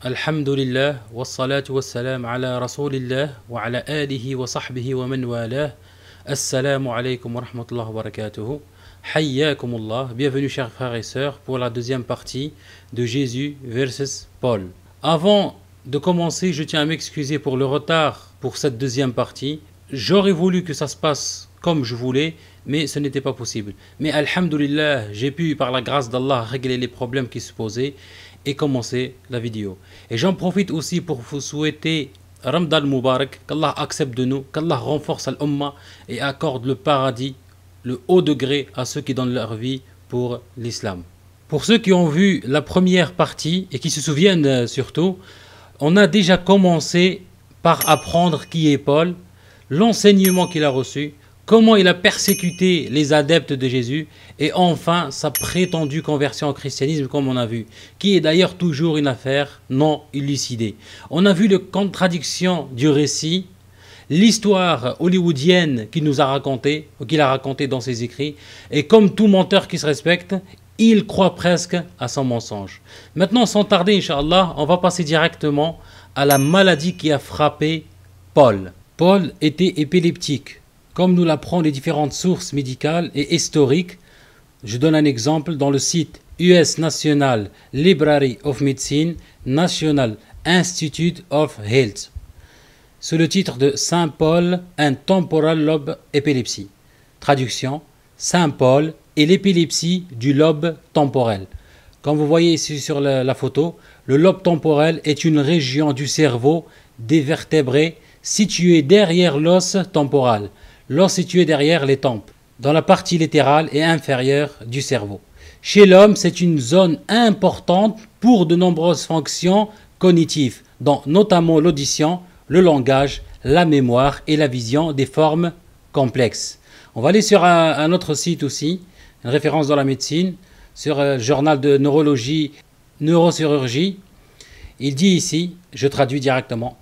Alhamdulillah, wassalatu ala rasulillah wa ala alihi wa Assalamu alaikum wa bienvenue chers frères et sœurs pour la deuxième partie de Jésus versus Paul. Avant de commencer, je tiens à m'excuser pour le retard pour cette deuxième partie. J'aurais voulu que ça se passe comme je voulais, mais ce n'était pas possible. Mais Alhamdulillah, j'ai pu par la grâce d'Allah régler les problèmes qui se posaient et commencer la vidéo. Et j'en profite aussi pour vous souhaiter Ramadan Mubarak, qu'Allah accepte de nous, qu'Allah renforce l'Ummah et accorde le paradis, le haut degré à ceux qui donnent leur vie pour l'islam. Pour ceux qui ont vu la première partie et qui se souviennent euh, surtout, on a déjà commencé par apprendre qui est Paul, l'enseignement qu'il a reçu, comment il a persécuté les adeptes de Jésus et enfin sa prétendue conversion au christianisme comme on a vu, qui est d'ailleurs toujours une affaire non élucidée. On a vu les contradictions du récit, l'histoire hollywoodienne qu'il nous a racontée, ou qu'il a racontée dans ses écrits, et comme tout menteur qui se respecte, il croit presque à son mensonge. Maintenant, sans tarder, Inch'Allah, on va passer directement à la maladie qui a frappé Paul. Paul était épileptique comme nous l'apprend les différentes sources médicales et historiques. Je donne un exemple dans le site US National Library of Medicine, National Institute of Health, sous le titre de Saint Paul, un temporal lobe Epilepsy. Traduction Saint Paul et l'épilepsie du lobe temporel. Comme vous voyez ici sur la, la photo, le lobe temporel est une région du cerveau des vertébrés située derrière l'os temporal lors situé derrière les tempes, dans la partie latérale et inférieure du cerveau. Chez l'homme, c'est une zone importante pour de nombreuses fonctions cognitives, dont notamment l'audition, le langage, la mémoire et la vision des formes complexes. On va aller sur un, autre site aussi, une référence dans la médecine, sur le euh, journal de neurologie, neurochirurgie. Il dit ici, je traduis directement,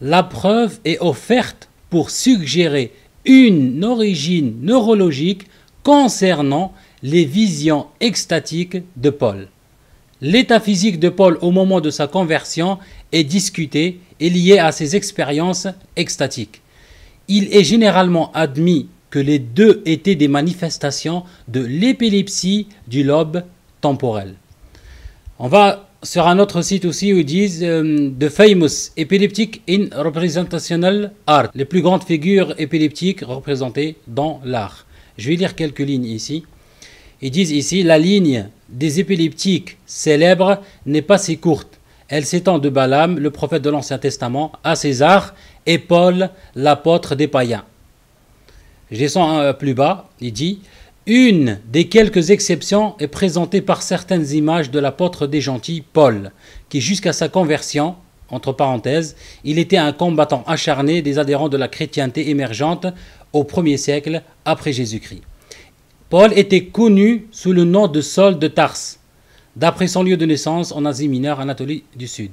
la preuve est offerte pour suggérer une origine neurologique concernant les visions extatiques de Paul. L'état physique de Paul au moment de sa conversion est discuté et lié à ses expériences extatiques. Il est généralement admis que les deux étaient des manifestations de l'épilepsie du lobe temporel. On va sur un autre site aussi où ils disent The euh, Famous Epileptic in Representational Art, les plus grandes figures épileptiques représentées dans l'art. Je vais lire quelques lignes ici. Ils disent ici La ligne des épileptiques célèbres n'est pas si courte. Elle s'étend de Balaam, le prophète de l'Ancien Testament, à César et Paul, l'apôtre des païens. Je descends plus bas, il dit une des quelques exceptions est présentée par certaines images de l'apôtre des gentils, Paul, qui jusqu'à sa conversion, entre parenthèses, il était un combattant acharné des adhérents de la chrétienté émergente au 1er siècle après Jésus-Christ. Paul était connu sous le nom de Saul de Tarse, d'après son lieu de naissance en Asie mineure, Anatolie du Sud.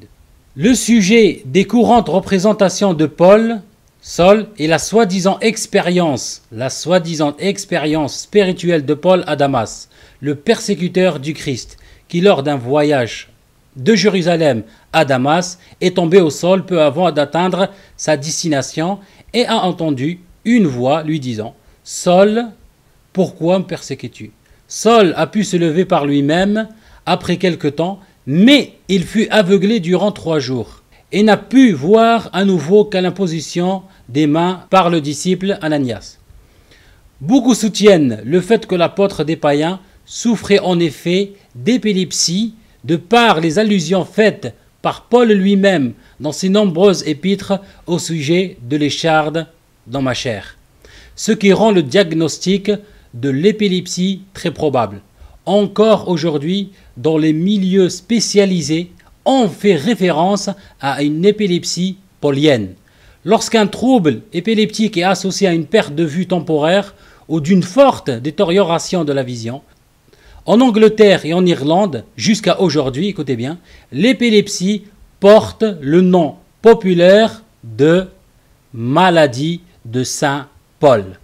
Le sujet des courantes représentations de Paul Sol est la soi-disant expérience, la soi-disant expérience spirituelle de Paul à Damas, le persécuteur du Christ, qui lors d'un voyage de Jérusalem à Damas est tombé au sol peu avant d'atteindre sa destination et a entendu une voix lui disant Saul, pourquoi me persécutes-tu Saul a pu se lever par lui-même après quelque temps, mais il fut aveuglé durant trois jours et n'a pu voir à nouveau qu'à l'imposition des mains par le disciple Ananias. Beaucoup soutiennent le fait que l'apôtre des païens souffrait en effet d'épilepsie de par les allusions faites par Paul lui-même dans ses nombreuses épîtres au sujet de l'écharde dans ma chair, ce qui rend le diagnostic de l'épilepsie très probable. Encore aujourd'hui, dans les milieux spécialisés, on fait référence à une épilepsie polienne. Lorsqu'un trouble épileptique est associé à une perte de vue temporaire ou d'une forte détérioration de la vision, en Angleterre et en Irlande, jusqu'à aujourd'hui, écoutez bien, l'épilepsie porte le nom populaire de maladie de Saint Paul.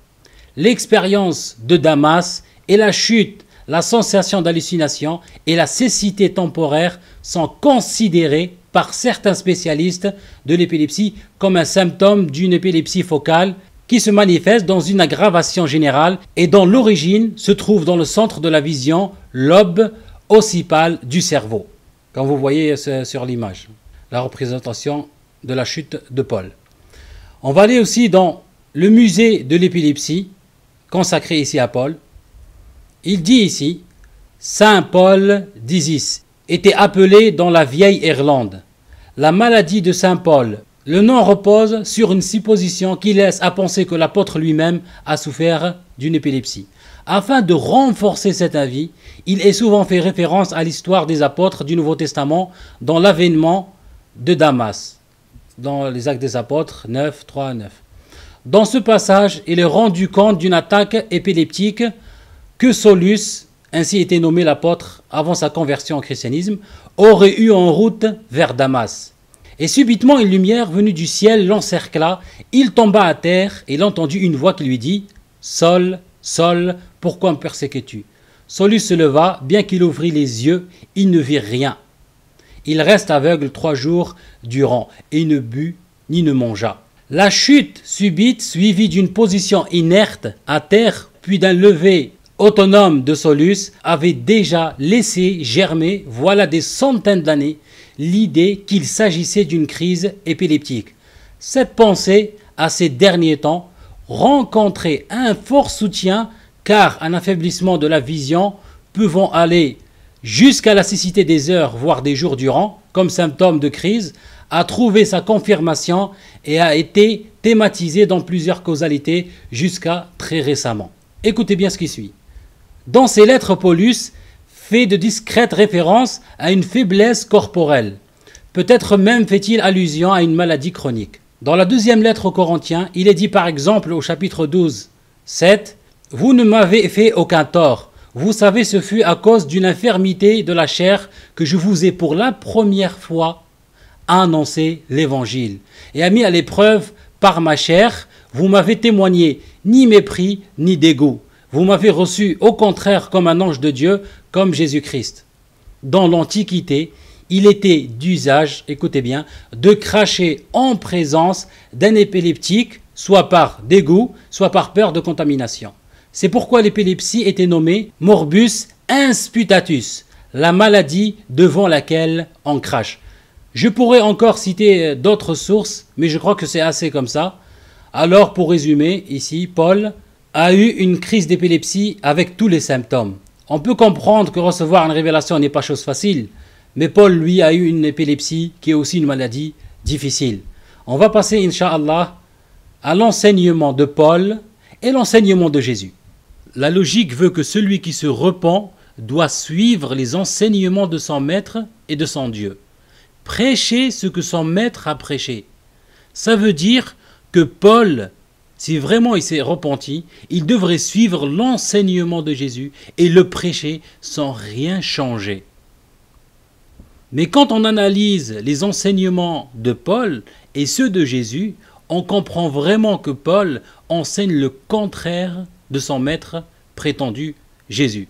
L'expérience de Damas et la chute la sensation d'hallucination et la cécité temporaire sont considérées par certains spécialistes de l'épilepsie comme un symptôme d'une épilepsie focale qui se manifeste dans une aggravation générale et dont l'origine se trouve dans le centre de la vision, lobe occipital du cerveau, comme vous voyez sur l'image, la représentation de la chute de Paul. On va aller aussi dans le musée de l'épilepsie, consacré ici à Paul, il dit ici, Saint Paul d'Isis était appelé dans la vieille Irlande. La maladie de Saint Paul, le nom repose sur une supposition qui laisse à penser que l'apôtre lui-même a souffert d'une épilepsie. Afin de renforcer cet avis, il est souvent fait référence à l'histoire des apôtres du Nouveau Testament dans l'avènement de Damas, dans les actes des apôtres 9, 3 à 9. Dans ce passage, il est rendu compte d'une attaque épileptique que Solus, ainsi était nommé l'apôtre avant sa conversion au christianisme, aurait eu en route vers Damas. Et subitement une lumière venue du ciel l'encercla, il tomba à terre et l'entendit une voix qui lui dit ⁇ Sol, Sol, pourquoi me persécutes-tu ?⁇ Solus se leva, bien qu'il ouvrit les yeux, il ne vit rien. Il reste aveugle trois jours durant, et ne but ni ne mangea. La chute subite, suivie d'une position inerte à terre, puis d'un lever autonome de Solus avait déjà laissé germer, voilà des centaines d'années, l'idée qu'il s'agissait d'une crise épileptique. Cette pensée à ces derniers temps rencontrait un fort soutien car un affaiblissement de la vision pouvant aller jusqu'à la cécité des heures, voire des jours durant, comme symptôme de crise, a trouvé sa confirmation et a été thématisé dans plusieurs causalités jusqu'à très récemment. Écoutez bien ce qui suit. Dans ses lettres, Paulus fait de discrètes références à une faiblesse corporelle. Peut-être même fait-il allusion à une maladie chronique. Dans la deuxième lettre aux Corinthiens, il est dit par exemple au chapitre 12, 7, Vous ne m'avez fait aucun tort. Vous savez, ce fut à cause d'une infirmité de la chair que je vous ai pour la première fois annoncé l'évangile et a mis à l'épreuve par ma chair, vous m'avez témoigné ni mépris ni dégoût. Vous m'avez reçu au contraire comme un ange de Dieu, comme Jésus-Christ. Dans l'Antiquité, il était d'usage, écoutez bien, de cracher en présence d'un épileptique, soit par dégoût, soit par peur de contamination. C'est pourquoi l'épilepsie était nommée morbus insputatus, la maladie devant laquelle on crache. Je pourrais encore citer euh, d'autres sources, mais je crois que c'est assez comme ça. Alors pour résumer, ici, Paul, a eu une crise d'épilepsie avec tous les symptômes. On peut comprendre que recevoir une révélation n'est pas chose facile, mais Paul, lui, a eu une épilepsie qui est aussi une maladie difficile. On va passer, Inch'Allah, à l'enseignement de Paul et l'enseignement de Jésus. La logique veut que celui qui se repent doit suivre les enseignements de son maître et de son Dieu. Prêcher ce que son maître a prêché. Ça veut dire que Paul si vraiment il s'est repenti, il devrait suivre l'enseignement de Jésus et le prêcher sans rien changer. Mais quand on analyse les enseignements de Paul et ceux de Jésus, on comprend vraiment que Paul enseigne le contraire de son maître prétendu Jésus.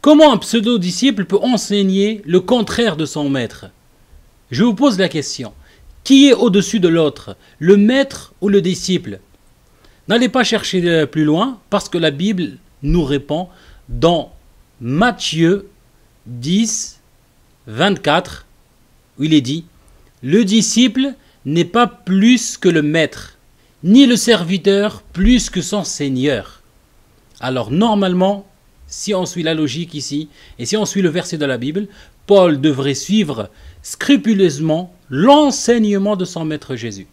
Comment un pseudo-disciple peut enseigner le contraire de son maître Je vous pose la question. Qui est au-dessus de l'autre, le maître ou le disciple N'allez pas chercher euh, plus loin parce que la Bible nous répond dans Matthieu 10, 24, où il est dit, Le disciple n'est pas plus que le maître, ni le serviteur plus que son seigneur. Alors normalement, si on suit la logique ici, et si on suit le verset de la Bible, Paul devrait suivre scrupuleusement l'enseignement de son maître Jésus.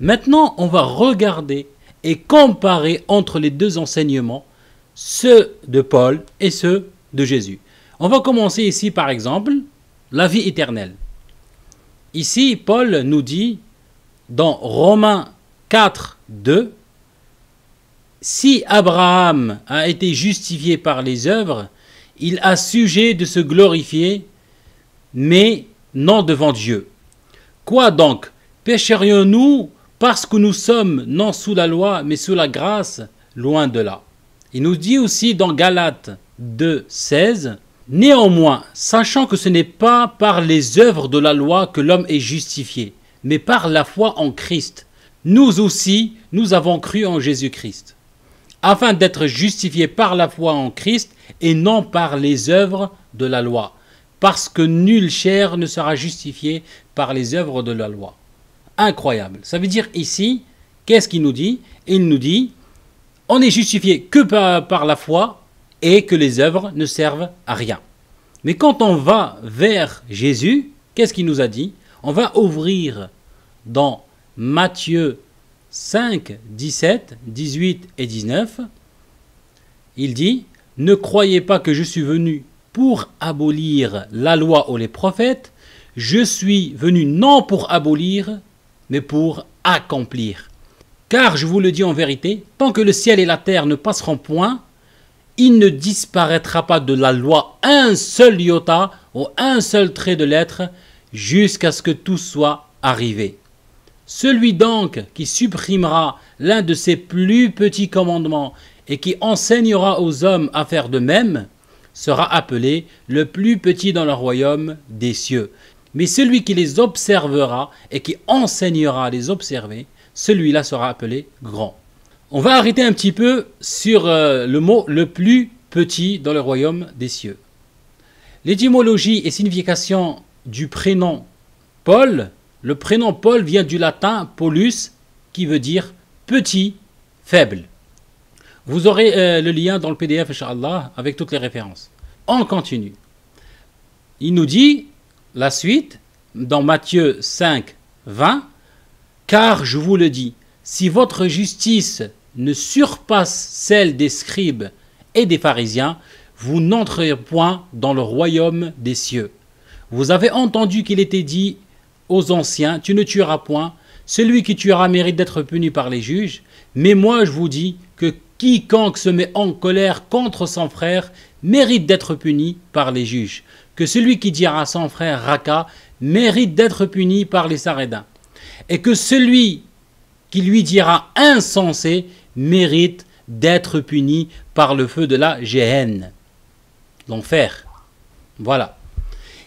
Maintenant, on va regarder et comparer entre les deux enseignements, ceux de Paul et ceux de Jésus. On va commencer ici par exemple la vie éternelle. Ici, Paul nous dit dans Romains 4, 2, Si Abraham a été justifié par les œuvres, il a sujet de se glorifier, mais non devant Dieu. Quoi donc Pécherions-nous parce que nous sommes non sous la loi, mais sous la grâce, loin de là. Il nous dit aussi dans Galates 2, 16, Néanmoins, sachant que ce n'est pas par les œuvres de la loi que l'homme est justifié, mais par la foi en Christ, nous aussi, nous avons cru en Jésus-Christ, afin d'être justifiés par la foi en Christ et non par les œuvres de la loi, parce que nulle chair ne sera justifiée par les œuvres de la loi incroyable. Ça veut dire ici, qu'est-ce qu'il nous dit Il nous dit, on est justifié que par, par la foi et que les œuvres ne servent à rien. Mais quand on va vers Jésus, qu'est-ce qu'il nous a dit On va ouvrir dans Matthieu 5, 17, 18 et 19. Il dit, ne croyez pas que je suis venu pour abolir la loi ou les prophètes, je suis venu non pour abolir, mais pour accomplir. Car je vous le dis en vérité, tant que le ciel et la terre ne passeront point, il ne disparaîtra pas de la loi un seul iota ou un seul trait de lettre jusqu'à ce que tout soit arrivé. Celui donc qui supprimera l'un de ses plus petits commandements et qui enseignera aux hommes à faire de même, sera appelé le plus petit dans le royaume des cieux. Mais celui qui les observera et qui enseignera à les observer, celui-là sera appelé grand. On va arrêter un petit peu sur euh, le mot le plus petit dans le royaume des cieux. L'étymologie et signification du prénom Paul, le prénom Paul vient du latin Paulus qui veut dire petit, faible. Vous aurez euh, le lien dans le PDF, Inch'Allah, avec toutes les références. On continue. Il nous dit la suite dans Matthieu 5, 20, Car je vous le dis, si votre justice ne surpasse celle des scribes et des pharisiens, vous n'entrerez point dans le royaume des cieux. Vous avez entendu qu'il était dit aux anciens, tu ne tueras point, celui qui tuera mérite d'être puni par les juges, mais moi je vous dis que Quiconque se met en colère contre son frère mérite d'être puni par les juges. Que celui qui dira à son frère Raka mérite d'être puni par les Sarédins. Et que celui qui lui dira insensé mérite d'être puni par le feu de la géhenne, l'enfer. Voilà.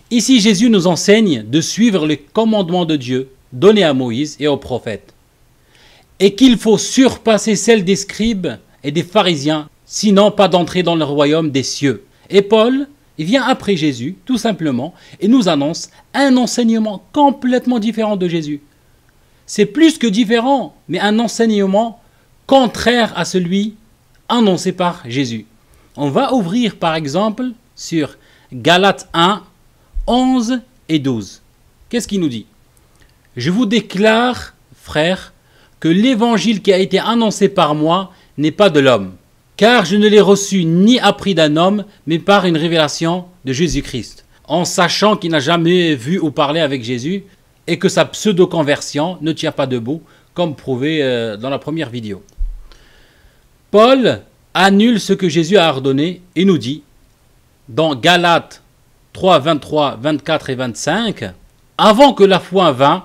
Ici, Jésus nous enseigne de suivre les commandements de Dieu donnés à Moïse et aux prophètes, et qu'il faut surpasser celles des scribes et des pharisiens, sinon pas d'entrer dans le royaume des cieux. Et Paul, il vient après Jésus, tout simplement, et nous annonce un enseignement complètement différent de Jésus. C'est plus que différent, mais un enseignement contraire à celui annoncé par Jésus. On va ouvrir par exemple sur Galates 1, 11 et 12. Qu'est-ce qu'il nous dit Je vous déclare, frères, que l'évangile qui a été annoncé par moi n'est pas de l'homme, car je ne l'ai reçu ni appris d'un homme, mais par une révélation de Jésus-Christ, en sachant qu'il n'a jamais vu ou parlé avec Jésus, et que sa pseudo-conversion ne tient pas debout, comme prouvé euh, dans la première vidéo. Paul annule ce que Jésus a ordonné et nous dit, dans Galates 3, 23, 24 et 25, avant que la foi vînt,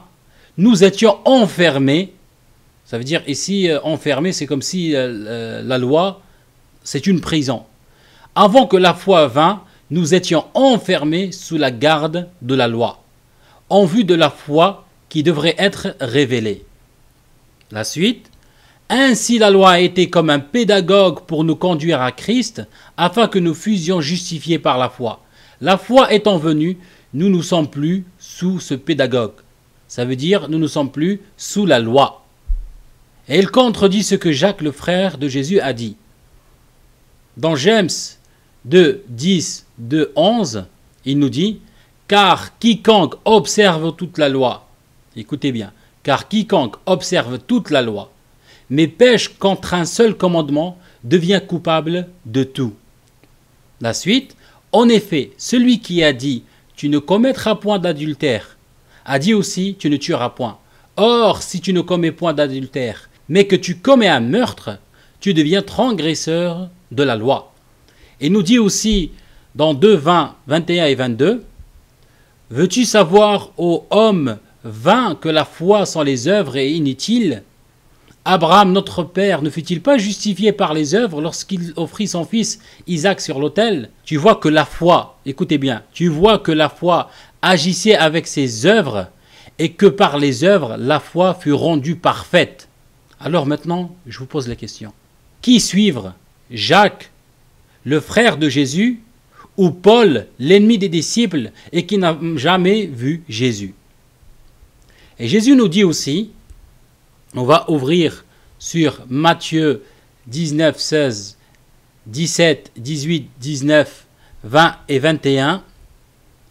nous étions enfermés ça veut dire ici, euh, enfermé, c'est comme si euh, euh, la loi, c'est une prison. Avant que la foi vînt, nous étions enfermés sous la garde de la loi, en vue de la foi qui devrait être révélée. La suite. Ainsi la loi a été comme un pédagogue pour nous conduire à Christ, afin que nous fusions justifiés par la foi. La foi étant venue, nous ne sommes plus sous ce pédagogue. Ça veut dire, nous ne sommes plus sous la loi. Et il contredit ce que Jacques, le frère de Jésus, a dit. Dans James 2, 10, 2, 11, il nous dit Car quiconque observe toute la loi, écoutez bien, car quiconque observe toute la loi, mais pêche contre un seul commandement, devient coupable de tout. La suite En effet, celui qui a dit Tu ne commettras point d'adultère, a dit aussi Tu ne tueras point. Or, si tu ne commets point d'adultère, mais que tu commets un meurtre, tu deviens transgresseur de la loi. Et nous dit aussi dans 2, 20, 21 et 22, Veux-tu savoir, ô homme vain, que la foi sans les œuvres est inutile Abraham, notre père, ne fut-il pas justifié par les œuvres lorsqu'il offrit son fils Isaac sur l'autel Tu vois que la foi, écoutez bien, tu vois que la foi agissait avec ses œuvres et que par les œuvres, la foi fut rendue parfaite. Alors maintenant, je vous pose la question. Qui suivre Jacques, le frère de Jésus, ou Paul, l'ennemi des disciples et qui n'a jamais vu Jésus Et Jésus nous dit aussi, on va ouvrir sur Matthieu 19, 16, 17, 18, 19, 20 et 21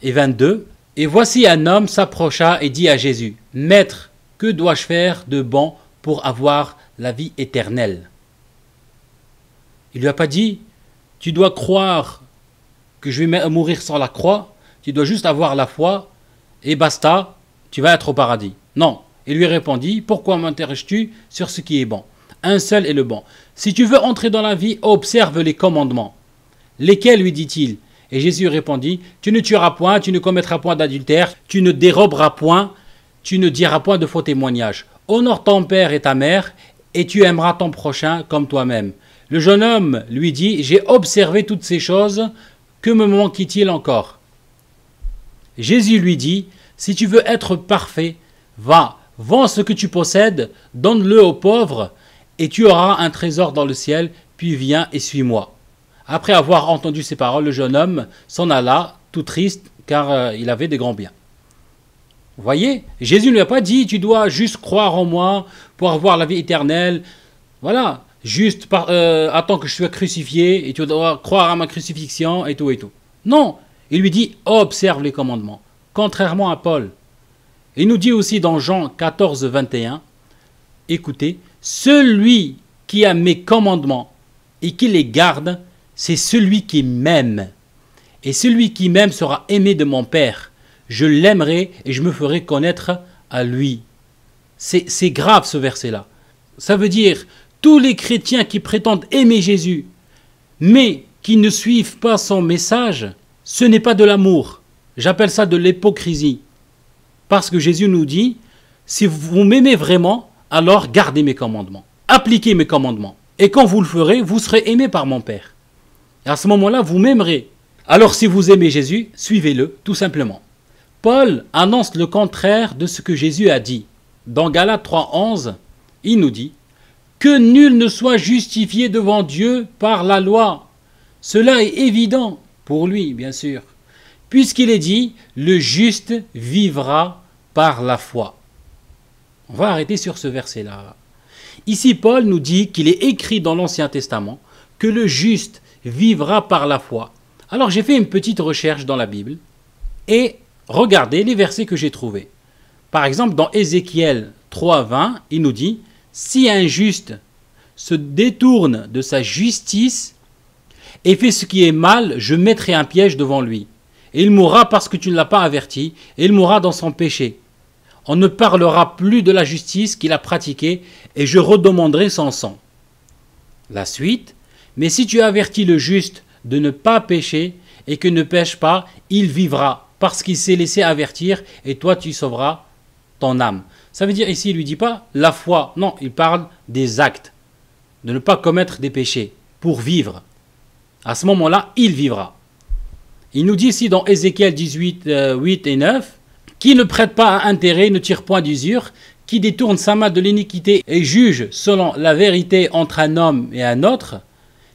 et 22. Et voici un homme s'approcha et dit à Jésus, Maître, que dois-je faire de bon pour avoir la vie éternelle. Il lui a pas dit, tu dois croire que je vais mourir sans la croix, tu dois juste avoir la foi, et basta, tu vas être au paradis. Non. Il lui répondit, pourquoi m'interroges-tu sur ce qui est bon Un seul est le bon. Si tu veux entrer dans la vie, observe les commandements. Lesquels lui dit-il Et Jésus répondit, tu ne tueras point, tu ne commettras point d'adultère, tu ne déroberas point, tu ne diras point de faux témoignages. Honore ton père et ta mère, et tu aimeras ton prochain comme toi-même. Le jeune homme lui dit, J'ai observé toutes ces choses, que me manque il encore Jésus lui dit, Si tu veux être parfait, va, vends ce que tu possèdes, donne-le aux pauvres, et tu auras un trésor dans le ciel, puis viens et suis-moi. Après avoir entendu ces paroles, le jeune homme s'en alla, tout triste, car euh, il avait des grands biens voyez, Jésus ne lui a pas dit tu dois juste croire en moi pour avoir la vie éternelle. Voilà, juste par, euh, attends que je sois crucifié et tu dois croire à ma crucifixion et tout et tout. Non, il lui dit observe les commandements, contrairement à Paul. Il nous dit aussi dans Jean 14, 21, écoutez, celui qui a mes commandements et qui les garde, c'est celui qui m'aime. Et celui qui m'aime sera aimé de mon Père je l'aimerai et je me ferai connaître à lui. C'est grave ce verset-là. Ça veut dire tous les chrétiens qui prétendent aimer Jésus, mais qui ne suivent pas son message, ce n'est pas de l'amour. J'appelle ça de l'hypocrisie. Parce que Jésus nous dit, si vous m'aimez vraiment, alors gardez mes commandements, appliquez mes commandements. Et quand vous le ferez, vous serez aimé par mon Père. à ce moment-là, vous m'aimerez. Alors si vous aimez Jésus, suivez-le, tout simplement. Paul annonce le contraire de ce que Jésus a dit. Dans Galates 3.11, il nous dit Que nul ne soit justifié devant Dieu par la loi. Cela est évident pour lui, bien sûr, puisqu'il est dit Le juste vivra par la foi. On va arrêter sur ce verset-là. Ici, Paul nous dit qu'il est écrit dans l'Ancien Testament que le juste vivra par la foi. Alors j'ai fait une petite recherche dans la Bible et regardez les versets que j'ai trouvés. Par exemple, dans Ézéchiel 3.20, il nous dit, Si un juste se détourne de sa justice et fait ce qui est mal, je mettrai un piège devant lui. Et il mourra parce que tu ne l'as pas averti, et il mourra dans son péché. On ne parlera plus de la justice qu'il a pratiquée, et je redemanderai son sang. La suite, mais si tu avertis le juste de ne pas pécher, et que ne pêche pas, il vivra parce qu'il s'est laissé avertir et toi tu sauveras ton âme. Ça veut dire ici, il lui dit pas la foi, non, il parle des actes, de ne pas commettre des péchés pour vivre. À ce moment-là, il vivra. Il nous dit ici dans Ézéchiel 18, 8 euh, et 9, qui ne prête pas à intérêt, ne tire point d'usure, qui détourne sa main de l'iniquité et juge selon la vérité entre un homme et un autre,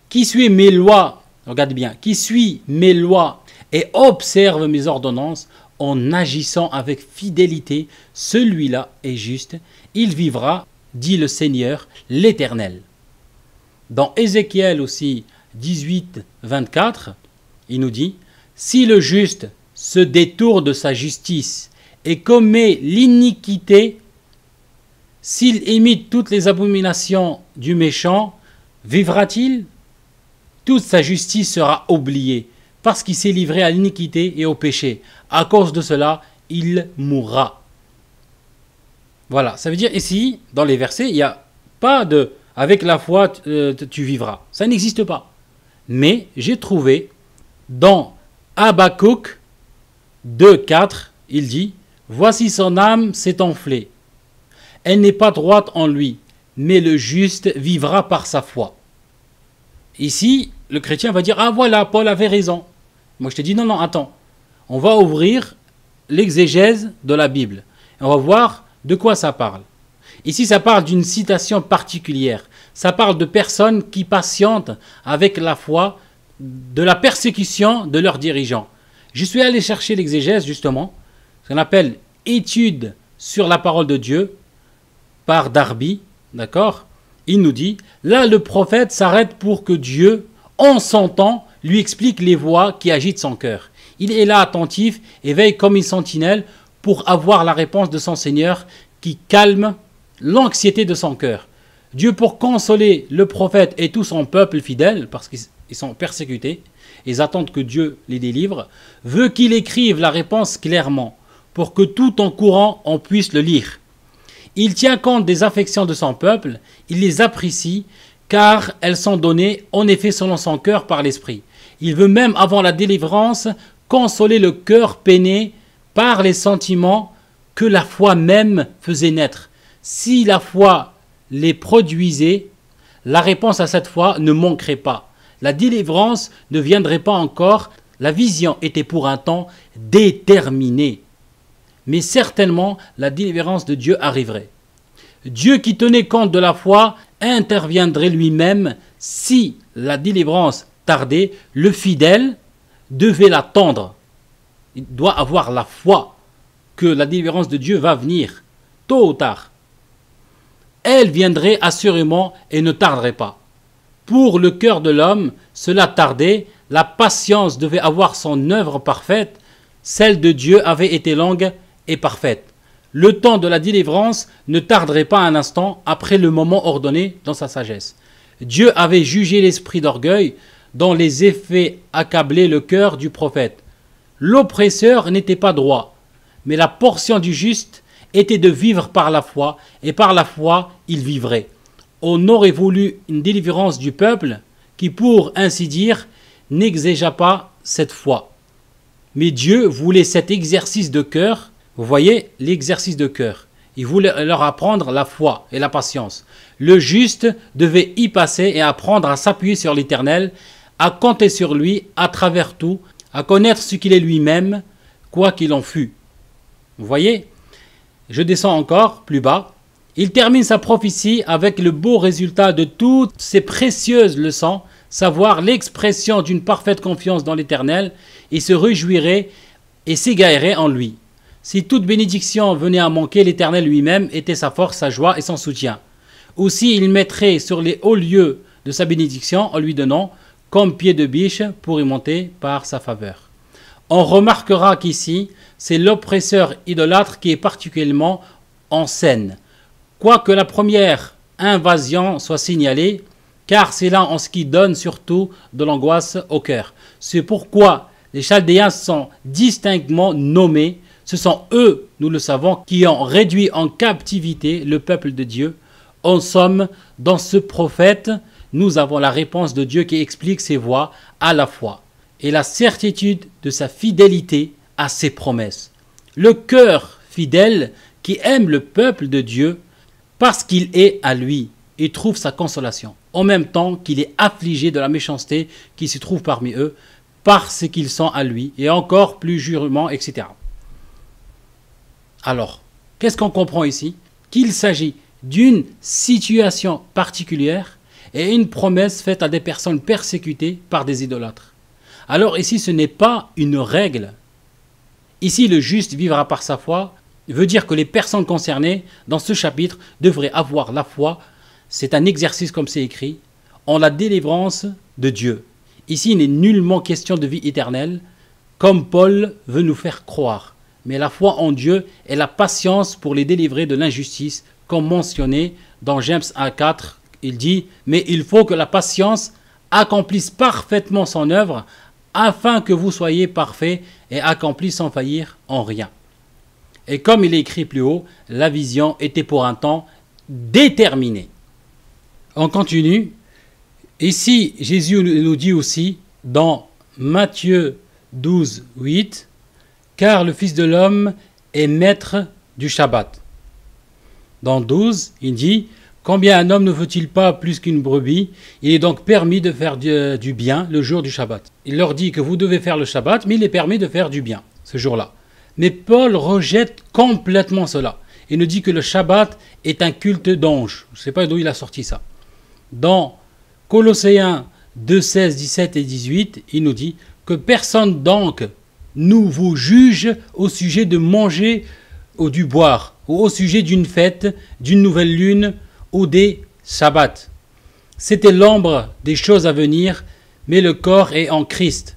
qui suit mes lois, regarde bien, qui suit mes lois et observe mes ordonnances en agissant avec fidélité, celui-là est juste, il vivra, dit le Seigneur, l'Éternel. Dans Ézéchiel aussi 18, 24, il nous dit, Si le juste se détourne de sa justice et commet l'iniquité, s'il imite toutes les abominations du méchant, vivra-t-il Toute sa justice sera oubliée parce qu'il s'est livré à l'iniquité et au péché. À cause de cela, il mourra. Voilà, ça veut dire ici, dans les versets, il n'y a pas de avec la foi euh, tu vivras. Ça n'existe pas. Mais j'ai trouvé dans 2, 4, il dit, Voici son âme s'est enflée. Elle n'est pas droite en lui, mais le juste vivra par sa foi. Ici, le chrétien va dire, Ah voilà, Paul avait raison. Moi, je t'ai dit non, non, attends. On va ouvrir l'exégèse de la Bible. on va voir de quoi ça parle. Ici, ça parle d'une citation particulière. Ça parle de personnes qui patientent avec la foi de la persécution de leurs dirigeants. Je suis allé chercher l'exégèse, justement, ce qu'on appelle étude sur la parole de Dieu par Darby, d'accord Il nous dit, là le prophète s'arrête pour que Dieu, en s'entend, lui explique les voix qui agitent son cœur. Il est là attentif et veille comme une sentinelle pour avoir la réponse de son Seigneur qui calme l'anxiété de son cœur. Dieu, pour consoler le prophète et tout son peuple fidèle, parce qu'ils sont persécutés, ils attendent que Dieu les délivre, veut qu'il écrive la réponse clairement, pour que tout en courant, on puisse le lire. Il tient compte des affections de son peuple, il les apprécie, car elles sont données en effet selon son cœur par l'Esprit. Il veut même, avant la délivrance, consoler le cœur peiné par les sentiments que la foi même faisait naître. Si la foi les produisait, la réponse à cette foi ne manquerait pas. La délivrance ne viendrait pas encore. La vision était pour un temps déterminée. Mais certainement, la délivrance de Dieu arriverait. Dieu qui tenait compte de la foi interviendrait lui-même si la délivrance tardait, le fidèle devait l'attendre. Il doit avoir la foi que la délivrance de Dieu va venir, tôt ou tard. Elle viendrait assurément et ne tarderait pas. Pour le cœur de l'homme, cela tardait, la patience devait avoir son œuvre parfaite, celle de Dieu avait été longue et parfaite le temps de la délivrance ne tarderait pas un instant après le moment ordonné dans sa sagesse. Dieu avait jugé l'esprit d'orgueil dont les effets accablaient le cœur du prophète. L'oppresseur n'était pas droit, mais la portion du juste était de vivre par la foi, et par la foi il vivrait. On aurait voulu une délivrance du peuple qui, pour ainsi dire, n'exégea pas cette foi. Mais Dieu voulait cet exercice de cœur vous voyez l'exercice de cœur. Il voulait leur apprendre la foi et la patience. Le juste devait y passer et apprendre à s'appuyer sur l'Éternel, à compter sur lui à travers tout, à connaître ce qu'il est lui-même, quoi qu'il en fût. Vous voyez Je descends encore plus bas. Il termine sa prophétie avec le beau résultat de toutes ces précieuses leçons, savoir l'expression d'une parfaite confiance dans l'Éternel, et se réjouirait et s'égaillerait en lui. Si toute bénédiction venait à manquer, l'Éternel lui-même était sa force, sa joie et son soutien. Aussi il mettrait sur les hauts lieux de sa bénédiction en lui donnant comme pied de biche pour y monter par sa faveur. On remarquera qu'ici, c'est l'oppresseur idolâtre qui est particulièrement en scène. Quoique la première invasion soit signalée, car c'est là en ce qui donne surtout de l'angoisse au cœur. C'est pourquoi les Chaldéens sont distinctement nommés ce sont eux, nous le savons, qui ont réduit en captivité le peuple de Dieu. En somme, dans ce prophète, nous avons la réponse de Dieu qui explique ses voies à la fois et la certitude de sa fidélité à ses promesses. Le cœur fidèle qui aime le peuple de Dieu parce qu'il est à lui et trouve sa consolation, en même temps qu'il est affligé de la méchanceté qui se trouve parmi eux, parce qu'ils sont à lui, et encore plus jurement, etc. Alors, qu'est-ce qu'on comprend ici Qu'il s'agit d'une situation particulière et une promesse faite à des personnes persécutées par des idolâtres. Alors ici, ce n'est pas une règle. Ici, le juste vivra par sa foi veut dire que les personnes concernées dans ce chapitre devraient avoir la foi. C'est un exercice comme c'est écrit, en la délivrance de Dieu. Ici, il n'est nullement question de vie éternelle, comme Paul veut nous faire croire mais la foi en Dieu et la patience pour les délivrer de l'injustice, comme mentionné dans James 1.4. Il dit, mais il faut que la patience accomplisse parfaitement son œuvre, afin que vous soyez parfaits et accomplis sans faillir en rien. Et comme il est écrit plus haut, la vision était pour un temps déterminée. On continue. Ici, Jésus nous dit aussi dans Matthieu 12.8, car le Fils de l'homme est maître du Shabbat. Dans 12, il dit Combien un homme ne veut il pas plus qu'une brebis Il est donc permis de faire euh, du, bien le jour du Shabbat. Il leur dit que vous devez faire le Shabbat, mais il est permis de faire du bien ce jour-là. Mais Paul rejette complètement cela. Il nous dit que le Shabbat est un culte d'ange. Je ne sais pas d'où il a sorti ça. Dans Colossiens 2, 16, 17 et 18, il nous dit que personne donc nous vous juge au sujet de manger ou du boire, ou au sujet d'une fête, d'une nouvelle lune, ou des sabbats. C'était l'ombre des choses à venir, mais le corps est en Christ.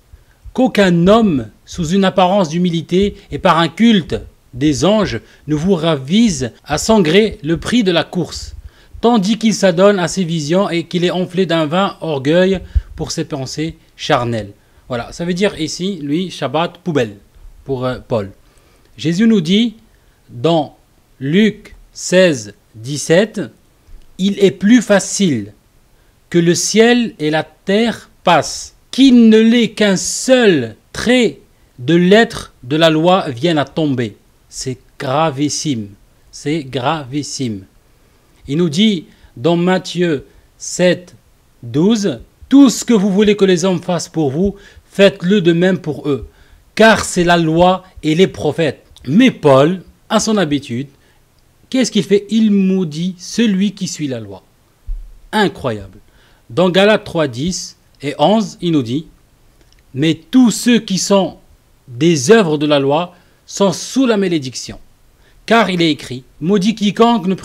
Qu'aucun homme, sous une apparence d'humilité et par un culte des anges, ne vous ravise à sangrer le prix de la course, tandis qu'il s'adonne à ses visions et qu'il est enflé d'un vain orgueil pour ses pensées charnelles. Voilà, ça veut dire ici, lui, Shabbat, poubelle pour euh, Paul. Jésus nous dit dans Luc 16, 17, Il est plus facile que le ciel et la terre passent, qu'il ne l'est qu'un seul trait de l'être de la loi vienne à tomber. C'est gravissime, c'est gravissime. Il nous dit dans Matthieu 7, 12, Tout ce que vous voulez que les hommes fassent pour vous, faites-le de même pour eux, car c'est la loi et les prophètes. Mais Paul, à son habitude, qu'est-ce qu'il fait Il maudit celui qui suit la loi. Incroyable. Dans Galates 3, 10 et 11, il nous dit Mais tous ceux qui sont des œuvres de la loi sont sous la malédiction. Car il est écrit Maudit quiconque ne,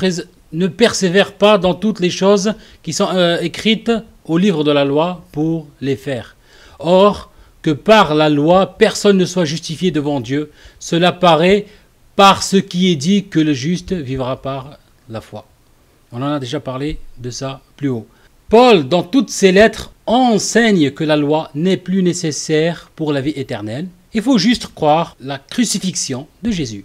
ne persévère pas dans toutes les choses qui sont euh, écrites au livre de la loi pour les faire. Or, que par la loi personne ne soit justifié devant Dieu. Cela paraît par ce qui est dit que le juste vivra par la foi. On en a déjà parlé de ça plus haut. Paul, dans toutes ses lettres, enseigne que la loi n'est plus nécessaire pour la vie éternelle. Il faut juste croire la crucifixion de Jésus.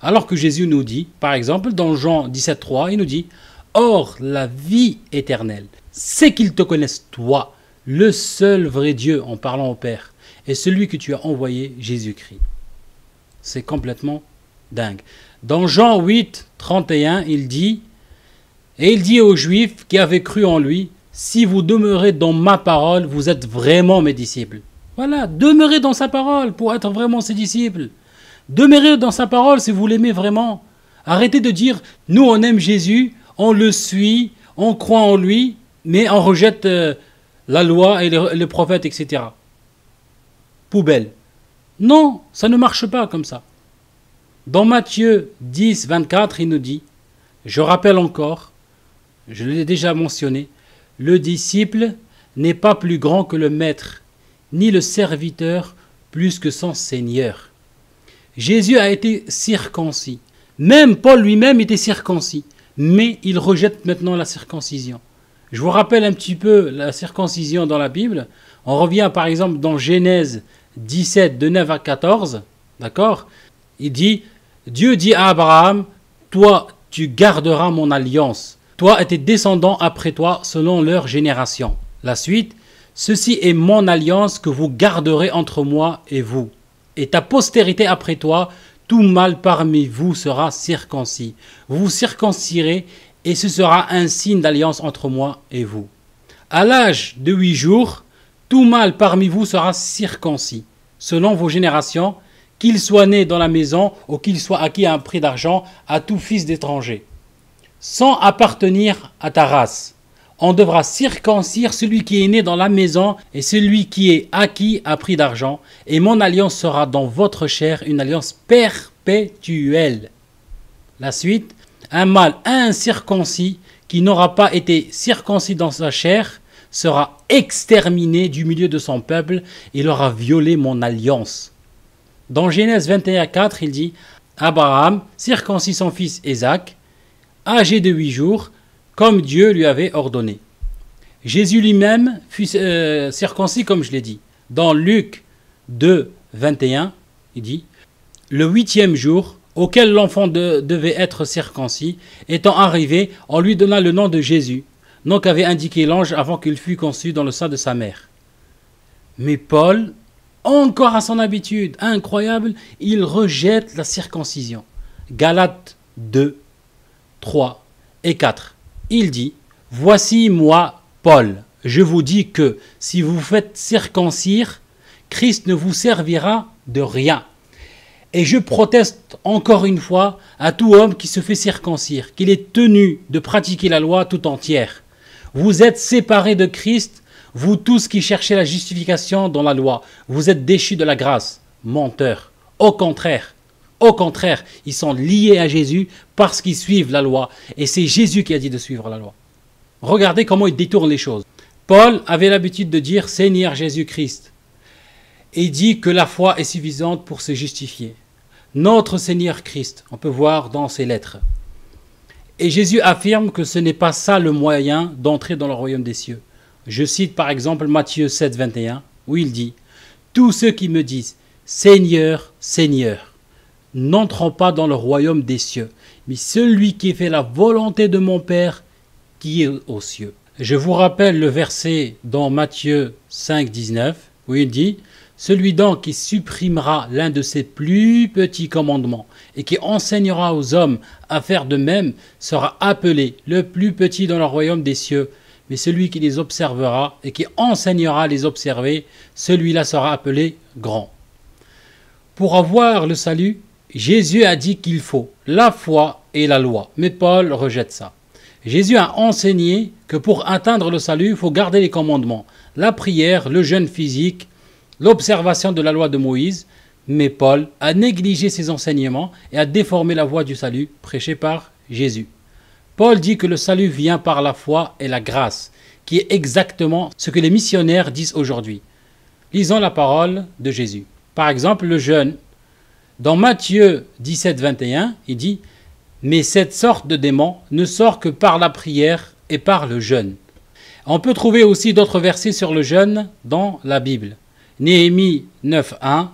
Alors que Jésus nous dit, par exemple, dans Jean 17.3, il nous dit, Or la vie éternelle, c'est qu'ils te connaissent toi, le seul vrai Dieu en parlant au Père est celui que tu as envoyé, Jésus-Christ. C'est complètement dingue. Dans Jean 8, 31, il dit, et il dit aux Juifs qui avaient cru en lui, si vous demeurez dans ma parole, vous êtes vraiment mes disciples. Voilà, demeurez dans sa parole pour être vraiment ses disciples. Demeurez dans sa parole si vous l'aimez vraiment. Arrêtez de dire, nous on aime Jésus, on le suit, on croit en lui, mais on rejette... Euh, la loi et les, prophètes, etc. Poubelle. Non, ça ne marche pas comme ça. Dans Matthieu 10, 24, il nous dit, je rappelle encore, je l'ai déjà mentionné, le disciple n'est pas plus grand que le maître, ni le serviteur plus que son seigneur. Jésus a été circoncis. Même Paul lui-même était circoncis, mais il rejette maintenant la circoncision. Je vous rappelle un petit peu la circoncision dans la Bible. On revient par exemple dans Genèse 17, de 9 à 14. D'accord Il dit Dieu dit à Abraham Toi, tu garderas mon alliance, toi et tes descendants après toi, selon leur génération. La suite Ceci est mon alliance que vous garderez entre moi et vous. Et ta postérité après toi, tout mal parmi vous sera circoncis. Vous vous circoncirez et ce sera un signe d'alliance entre moi et vous. À l'âge de huit jours, tout mâle parmi vous sera circoncis, selon vos générations, qu'il soit né dans la maison ou qu'il soit acquis à un prix d'argent à tout fils d'étranger. Sans appartenir à ta race, on devra circoncire celui qui est né dans la maison et celui qui est acquis à prix d'argent, et mon alliance sera dans votre chair une alliance perpétuelle. La suite, un mâle incirconcis qui n'aura pas été circoncis dans sa chair sera exterminé du milieu de son peuple. et leur aura violé mon alliance. Dans Genèse 21, 4, il dit Abraham circoncit son fils Isaac, âgé de huit jours, comme Dieu lui avait ordonné. Jésus lui-même fut euh, circoncis, comme je l'ai dit. Dans Luc 2, 21, il dit Le huitième jour, auquel l'enfant devait être circoncis, étant arrivé, on lui donna le nom de Jésus, nom qu'avait indiqué l'ange avant qu'il fût conçu dans le sein de sa mère. Mais Paul, encore à son habitude, incroyable, il rejette la circoncision. Galates 2, 3 et 4. Il dit, Voici moi, Paul, je vous dis que si vous faites circoncire, Christ ne vous servira de rien. Et je proteste encore une fois à tout homme qui se fait circoncire, qu'il est tenu de pratiquer la loi tout entière. Vous êtes séparés de Christ, vous tous qui cherchez la justification dans la loi. Vous êtes déchus de la grâce, menteurs. Au contraire, au contraire, ils sont liés à Jésus parce qu'ils suivent la loi. Et c'est Jésus qui a dit de suivre la loi. Regardez comment il détourne les choses. Paul avait l'habitude de dire Seigneur Jésus-Christ. Et dit que la foi est suffisante pour se justifier notre Seigneur Christ. On peut voir dans ses lettres. Et Jésus affirme que ce n'est pas ça le moyen d'entrer dans le royaume des cieux. Je cite par exemple Matthieu 7, 21, où il dit Tous ceux qui me disent Seigneur, Seigneur, n'entrons pas dans le royaume des cieux, mais celui qui fait la volonté de mon Père qui est aux cieux. Je vous rappelle le verset dans Matthieu 5, 19, où il dit celui donc qui supprimera l'un de ses plus petits commandements et qui enseignera aux hommes à faire de même sera appelé le plus petit dans le royaume des cieux. Mais celui qui les observera et qui enseignera à les observer, celui-là sera appelé grand. Pour avoir le salut, Jésus a dit qu'il faut la foi et la loi. Mais Paul rejette ça. Jésus a enseigné que pour atteindre le salut, il faut garder les commandements, la prière, le jeûne physique, l'observation de la loi de Moïse, mais Paul a négligé ses enseignements et a déformé la voie du salut prêchée par Jésus. Paul dit que le salut vient par la foi et la grâce, qui est exactement ce que les missionnaires disent aujourd'hui. Lisons la parole de Jésus. Par exemple, le jeûne. Dans Matthieu 17, 21, il dit Mais cette sorte de démon ne sort que par la prière et par le jeûne. On peut trouver aussi d'autres versets sur le jeûne dans la Bible. Néhémie 9.1,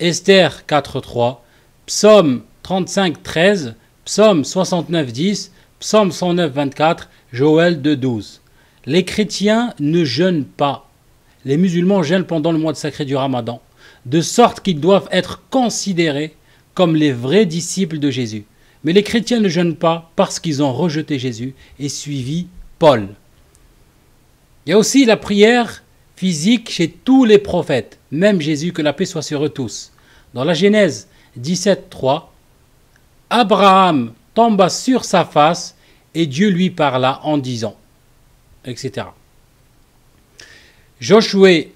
Esther 4.3, Psaume 35.13, Psaume 69.10, Psaume 109.24, Joël 2.12. Les chrétiens ne jeûnent pas. Les musulmans jeûnent pendant le mois de sacré du ramadan, de sorte qu'ils doivent être considérés comme les vrais disciples de Jésus. Mais les chrétiens ne jeûnent pas parce qu'ils ont rejeté Jésus et suivi Paul. Il y a aussi la prière chez tous les prophètes, même Jésus, que la paix soit sur eux tous. Dans la Genèse 17, 3, Abraham tomba sur sa face et Dieu lui parla en disant, etc. Josué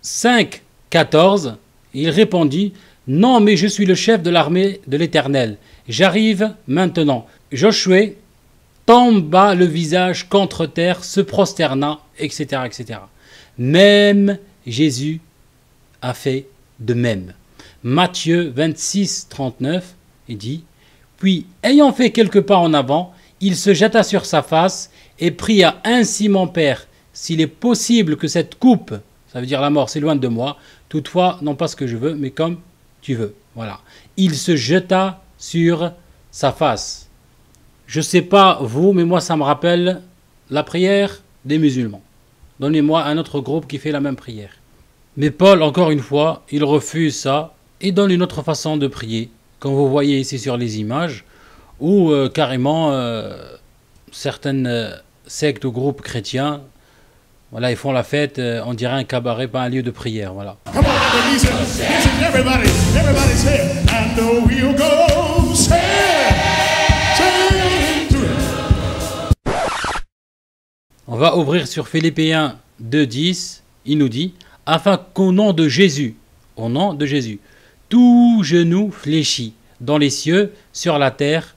5, 14, il répondit, Non, mais je suis le chef de l'armée de l'Éternel. J'arrive maintenant. Josué tomba le visage contre terre, se prosterna, etc. etc. Même Jésus a fait de même. Matthieu 26, 39, il dit, Puis, ayant fait quelques pas en avant, il se jeta sur sa face et pria ainsi mon Père, s'il est possible que cette coupe, ça veut dire la mort, s'éloigne de moi, toutefois, non pas ce que je veux, mais comme tu veux. Voilà. Il se jeta sur sa face. Je ne sais pas vous, mais moi ça me rappelle la prière des musulmans donnez-moi un autre groupe qui fait la même prière. Mais Paul, encore une fois, il refuse ça et donne une autre façon de prier, comme vous voyez ici sur les images, où euh, carrément euh, certaines euh, sectes ou groupes chrétiens, voilà, ils font la fête, on dirait un cabaret, pas un lieu de prière, voilà. On va ouvrir sur Philippiens 2.10. Il nous dit, afin qu'au nom de Jésus, au nom de Jésus, tout genou fléchit dans les cieux, sur la terre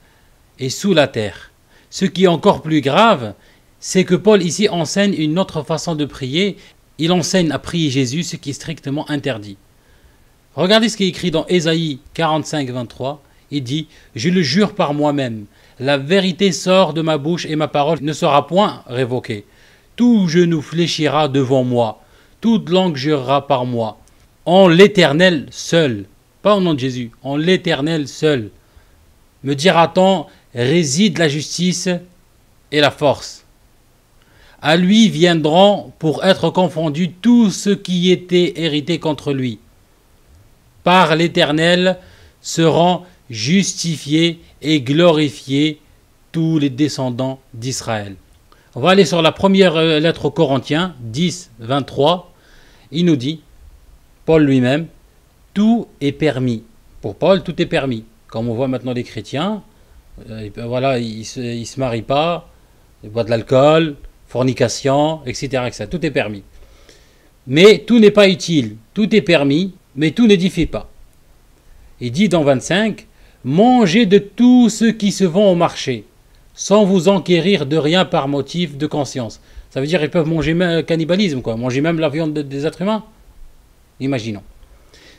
et sous la terre. Ce qui est encore plus grave, c'est que Paul ici enseigne une autre façon de prier. Il enseigne à prier Jésus, ce qui est strictement interdit. Regardez ce qui est écrit dans Ésaïe 45, 23. Il dit Je le jure par moi-même, la vérité sort de ma bouche et ma parole ne sera point révoquée. Tout genou fléchira devant moi, toute langue jurera par moi. En l'Éternel seul, pas au nom de Jésus, en l'Éternel seul, me dira-t-on, réside la justice et la force. À lui viendront pour être confondus tous ceux qui étaient hérité contre lui. Par l'Éternel seront justifiés et glorifier tous les descendants d'Israël. On va aller sur la première euh, lettre aux Corinthiens, 10, 23. Il nous dit, Paul lui-même, tout est permis. Pour Paul, tout est permis. Comme on voit maintenant les chrétiens, euh, ben voilà, ils ne se, marient pas, ils boivent de l'alcool, fornication, etc., etc. Tout est permis. Mais tout n'est pas utile. Tout est permis, mais tout n'édifie pas. Il dit dans 25, Mangez de tout ce qui se vend au marché, sans vous enquérir de rien par motif de conscience. Ça veut dire qu'ils peuvent manger même, euh, cannibalisme, quoi, manger même la viande des êtres humains. Imaginons.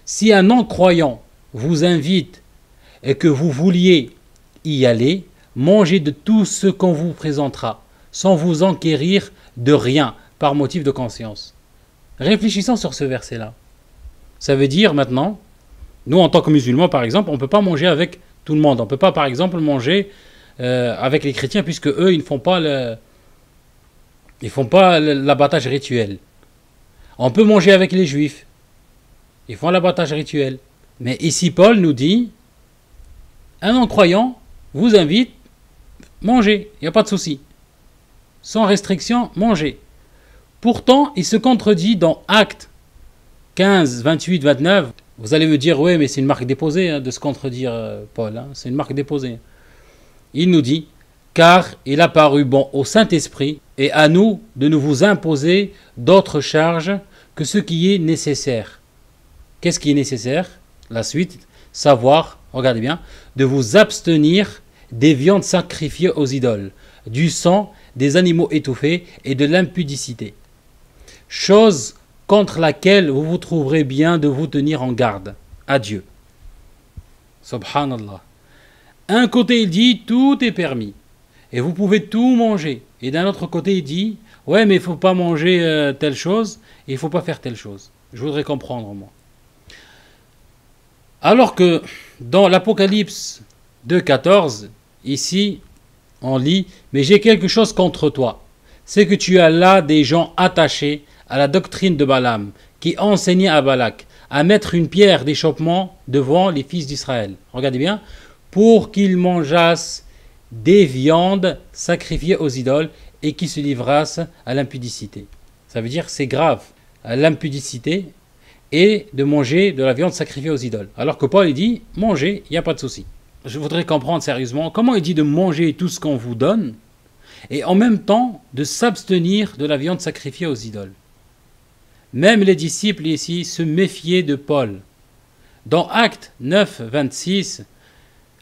Si un non-croyant vous invite et que vous vouliez y aller, mangez de tout ce qu'on vous présentera, sans vous enquérir de rien par motif de conscience. Réfléchissons sur ce verset-là. Ça veut dire maintenant nous, en tant que musulmans, par exemple, on ne peut pas manger avec tout le monde. On ne peut pas, par exemple, manger euh, avec les chrétiens, puisque eux, ils ne font pas le, ils font pas l'abattage rituel. On peut manger avec les juifs. Ils font l'abattage rituel. Mais ici, Paul nous dit, un non-croyant vous invite, mangez, il n'y a pas de souci. Sans restriction, mangez. Pourtant, il se contredit dans Actes 15, 28, 29. Vous allez me dire, oui, mais c'est une marque déposée hein, de se contredire, euh, Paul. Hein. c'est une marque déposée. Il nous dit, car il a paru bon au Saint-Esprit et à nous de nous vous imposer d'autres charges que ce qui est nécessaire. Qu'est-ce qui est nécessaire La suite, savoir, regardez bien, de vous abstenir des viandes sacrifiées aux idoles, du sang, des animaux étouffés et de l'impudicité. Chose contre laquelle vous vous trouverez bien de vous tenir en garde. Adieu. Subhanallah. Un côté il dit tout est permis et vous pouvez tout manger. Et d'un autre côté il dit ouais mais il faut pas manger euh, telle chose et il faut pas faire telle chose. Je voudrais comprendre moi. Alors que dans l'Apocalypse 2.14, ici on lit mais j'ai quelque chose contre toi. C'est que tu as là des gens attachés à la doctrine de Balaam, qui enseignait à Balak à mettre une pierre d'échappement devant les fils d'Israël. Regardez bien, pour qu'ils mangeassent des viandes sacrifiées aux idoles et qu'ils se livrassent à l'impudicité. Ça veut dire c'est grave, l'impudicité et de manger de la viande sacrifiée aux idoles. Alors que Paul dit mangez, il n'y a pas de souci. Je voudrais comprendre sérieusement comment il dit de manger tout ce qu'on vous donne et en même temps de s'abstenir de la viande sacrifiée aux idoles. Même les disciples ici se méfiaient de Paul. Dans Acte 9, 26,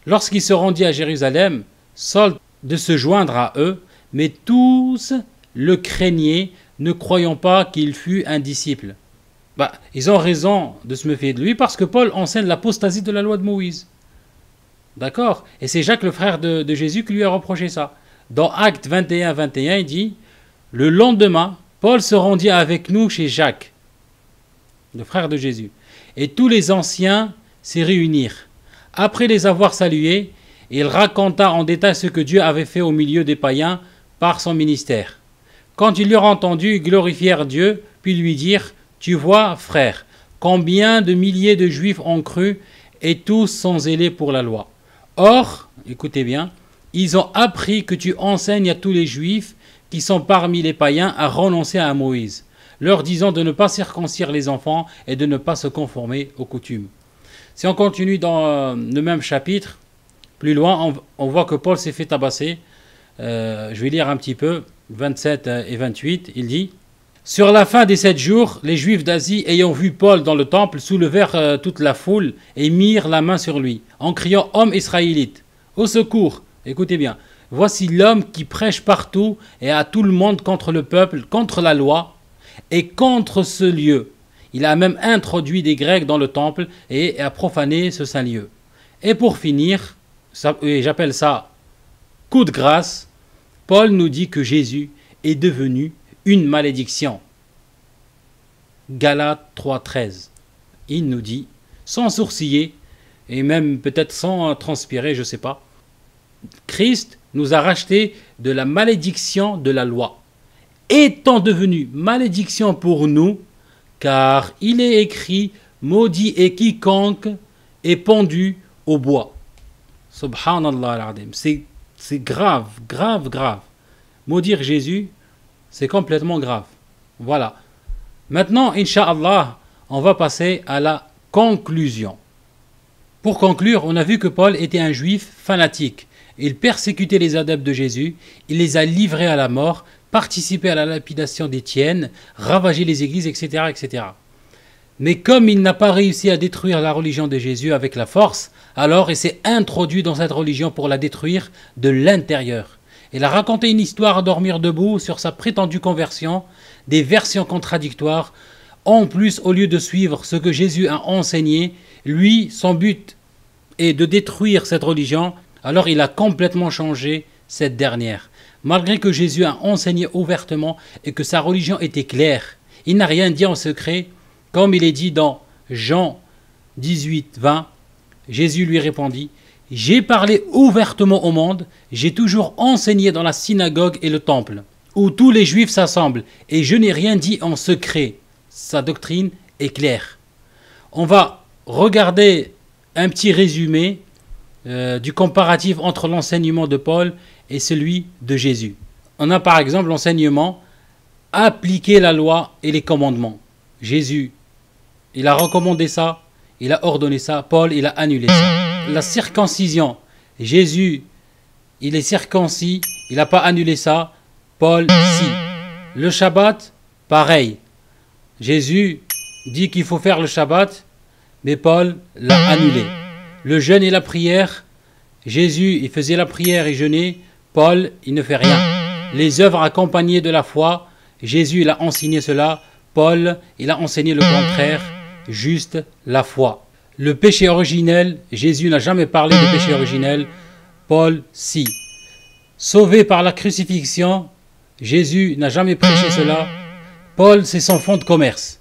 lorsqu'il se rendit à Jérusalem, Saul de se joindre à eux, mais tous le craignaient, ne croyant pas qu'il fût un disciple. Bah, ils ont raison de se méfier de lui parce que Paul enseigne l'apostasie de la loi de Moïse. D'accord Et c'est Jacques, le frère de, de, Jésus, qui lui a reproché ça. Dans Acte 21, 21, il dit Le lendemain, Paul se rendit avec nous chez Jacques, le frère de Jésus, et tous les anciens s'y réunirent. Après les avoir salués, il raconta en détail ce que Dieu avait fait au milieu des païens par son ministère. Quand ils l'eurent entendu, ils glorifièrent Dieu, puis lui dirent, Tu vois, frère, combien de milliers de Juifs ont cru, et tous sont zélés pour la loi. Or, écoutez bien, ils ont appris que tu enseignes à tous les Juifs qui sont parmi les païens à renoncer à Moïse, leur disant de ne pas circoncire les enfants et de ne pas se conformer aux coutumes. Si on continue dans euh, le même chapitre, plus loin, on, voit que Paul s'est fait tabasser. Euh, je vais lire un petit peu, 27 euh, et 28, il dit Sur la fin des sept jours, les Juifs d'Asie, ayant vu Paul dans le temple, soulevèrent toute la foule et mirent la main sur lui, en criant Homme israélite, au secours Écoutez bien, Voici l'homme qui prêche partout et à tout le monde contre le peuple, contre la loi et contre ce lieu. Il a même introduit des Grecs dans le temple et a profané ce saint lieu. Et pour finir, j'appelle ça coup de grâce, Paul nous dit que Jésus est devenu une malédiction. Galates 3.13. Il nous dit, sans sourciller, et même peut-être sans transpirer, je ne sais pas, Christ nous a rachetés de la malédiction de la loi, étant devenu malédiction pour nous, car il est écrit, maudit est quiconque est pendu au bois. Subhanallah C'est grave, grave, grave. Maudire Jésus, c'est complètement grave. Voilà. Maintenant, Inch'Allah, on va passer à la conclusion. Pour conclure, on a vu que Paul était un juif fanatique il persécutait les adeptes de Jésus, il les a livrés à la mort, participé à la lapidation d'Étienne, ravagé les églises, etc., etc. Mais comme il n'a pas réussi à détruire la religion de Jésus avec la force, alors il s'est introduit dans cette religion pour la détruire de l'intérieur. Il a raconté une histoire à dormir debout sur sa prétendue conversion, des versions contradictoires. En plus, au lieu de suivre ce que Jésus a enseigné, lui, son but est de détruire cette religion alors il a complètement changé cette dernière. Malgré que Jésus a enseigné ouvertement et que sa religion était claire, il n'a rien dit en secret, comme il est dit dans Jean 18, 20. Jésus lui répondit, J'ai parlé ouvertement au monde, j'ai toujours enseigné dans la synagogue et le temple, où tous les Juifs s'assemblent, et je n'ai rien dit en secret. Sa doctrine est claire. On va regarder un petit résumé euh, du comparatif entre l'enseignement de Paul et celui de Jésus. On a par exemple l'enseignement appliquer la loi et les commandements. Jésus, il a recommandé ça, il a ordonné ça, Paul, il a annulé ça. La circoncision, Jésus, il est circoncis, il n'a pas annulé ça, Paul, si. Le Shabbat, pareil. Jésus dit qu'il faut faire le Shabbat, mais Paul l'a annulé le jeûne et la prière. Jésus, il faisait la prière et jeûnait. Paul, il ne fait rien. Les œuvres accompagnées de la foi, Jésus, il a enseigné cela. Paul, il a enseigné le contraire, juste la foi. Le péché originel, Jésus n'a jamais parlé de péché originel. Paul, si. Sauvé par la crucifixion, Jésus n'a jamais prêché cela. Paul, c'est son fond de commerce.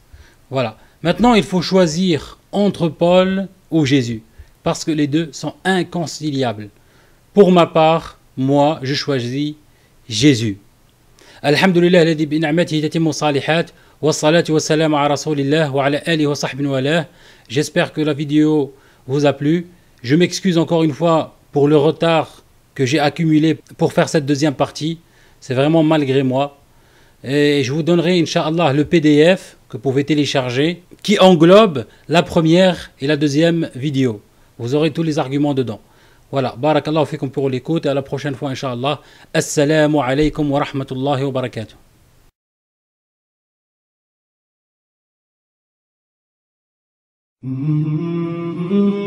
Voilà. Maintenant, il faut choisir entre Paul ou Jésus parce que les deux sont inconciliables. Pour ma part, moi, je choisis Jésus. Alhamdulillah, Wa salatu wa salamu ala rasulillah, wa ala alihi wa sahbihi wa ala. J'espère que la vidéo vous a plu. Je m'excuse encore une fois pour le retard que j'ai accumulé pour faire cette deuxième partie. C'est vraiment malgré moi. Et je vous donnerai, inshallah le PDF que vous pouvez télécharger qui englobe la première et la deuxième vidéo. Vous aurez tous les arguments dedans. Voilà, barakallahu fikum pour l'écoute et à la prochaine fois, inshallah. Assalamu alaikum wa rahmatullahi wa barakatuh. Mm-hmm.